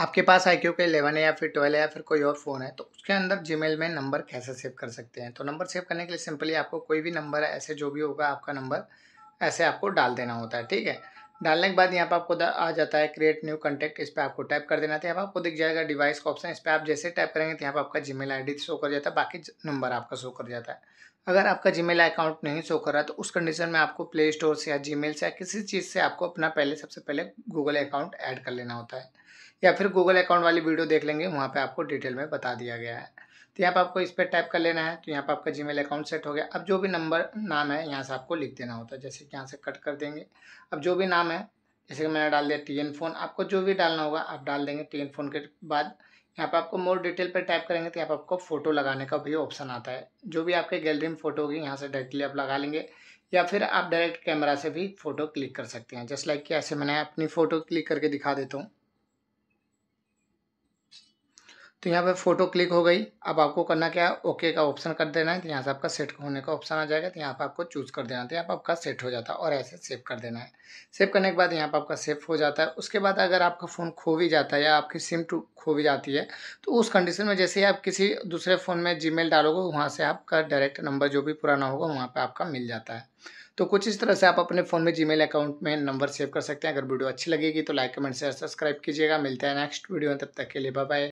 आपके पास I Q का eleven है या फिर ट्वेल्व है या फिर कोई और फ़ोन है तो उसके अंदर जी में नंबर कैसे सेव कर सकते हैं तो नंबर सेव करने के लिए सिंपली आपको कोई भी नंबर ऐसे जो भी होगा आपका नंबर ऐसे आपको डाल देना होता है ठीक है डालने के बाद यहाँ पर आपको आ जाता है क्रिएट न्यू कंटेक्ट इस पर आपको टाइप कर देना था तो यहाँ पर आपको दिख जाएगा डिवाइस का ऑप्शन इस पर आप जैसे टाइप करेंगे तो यहाँ पर आपका जीमेल आईडी शो कर जाता है बाकी नंबर आपका शो कर जाता है अगर आपका जीमेल अकाउंट नहीं शो कर रहा तो उस कंडीशन में आपको प्ले स्टोर से या जीमेल से या किसी चीज़ से आपको अपना पहले सबसे पहले गूगल अकाउंट ऐड कर लेना होता है या फिर गूगल अकाउंट वाली वीडियो देख लेंगे वहाँ पर आपको डिटेल में बता दिया गया है तो यहाँ पर आपको इस पर टाइप कर लेना है तो यहाँ पर आपका जी अकाउंट सेट हो गया अब जो भी नंबर नाम है यहाँ से आपको लिख देना होता है जैसे कि यहाँ से कट कर देंगे अब जो भी नाम है जैसे कि मैंने डाल दिया टी एन फ़ोन आपको जो भी डालना होगा आप डाल देंगे टी एन फ़ोन के बाद यहाँ पर आपको मोर डिटेल पर टाइप करेंगे तो यहाँ पर आपको फ़ोटो लगाने का भी ऑप्शन आता है जो भी आपके गैलरी में फ़ोटो होगी यहाँ से डायरेक्टली आप लगा लेंगे या फिर आप डायरेक्ट कैमरा से भी फ़ोटो क्लिक कर सकते हैं जस्ट लाइक कि ऐसे मैंने अपनी फ़ोटो क्लिक करके दिखा देता हूँ तो यहाँ पे फ़ोटो क्लिक हो गई अब आपको करना क्या है ओके का ऑप्शन कर देना है तो यहाँ से आपका सेट होने का ऑप्शन आ जाएगा तो यहाँ पर आपको चूज़ कर देना है तो यहाँ पर आपका सेट हो जाता है और ऐसे सेव कर देना है सेव करने के बाद यहाँ पर आपका सेव हो जाता है उसके बाद अगर आपका फ़ोन खो भी जाता है या आपकी सिम टू खो भी जाती है तो उस कंडीशन में जैसे ही आप किसी दूसरे फ़ोन में जी डालोगे वहाँ से आपका डायरेक्ट नंबर जो भी पुराना होगा वहाँ पर आपका मिल जाता है तो कुछ इस तरह से आप अपने फ़ोन में जीमेल अकाउंट में नंबर सेव कर सकते हैं अगर वीडियो अच्छी लगेगी तो लाइक कमेंट शेयर सब्सक्राइब कीजिएगा मिलते हैं नेक्स्ट वीडियो में तब तक के लिए बाय